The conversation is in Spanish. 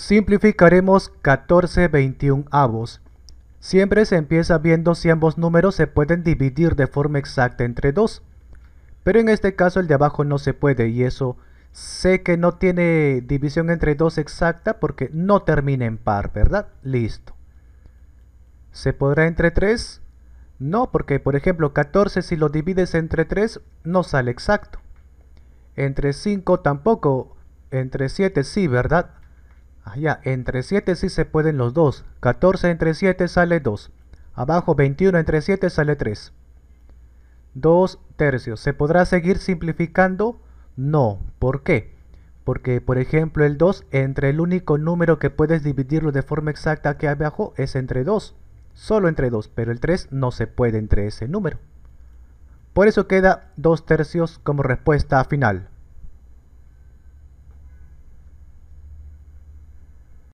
Simplificaremos 14 21 avos. Siempre se empieza viendo si ambos números se pueden dividir de forma exacta entre 2, Pero en este caso el de abajo no se puede y eso sé que no tiene división entre 2 exacta porque no termina en par, ¿verdad? Listo. ¿Se podrá entre 3? No, porque por ejemplo 14 si lo divides entre 3 no sale exacto. Entre 5 tampoco, entre 7 sí, ¿verdad? Ah, ya, entre 7 sí se pueden los dos. 14 entre 7 sale 2. Abajo 21 entre 7 sale 3. 2 tercios. ¿Se podrá seguir simplificando? No. ¿Por qué? Porque, por ejemplo, el 2 entre el único número que puedes dividirlo de forma exacta que abajo es entre 2. Solo entre 2, pero el 3 no se puede entre ese número. Por eso queda 2 tercios como respuesta final.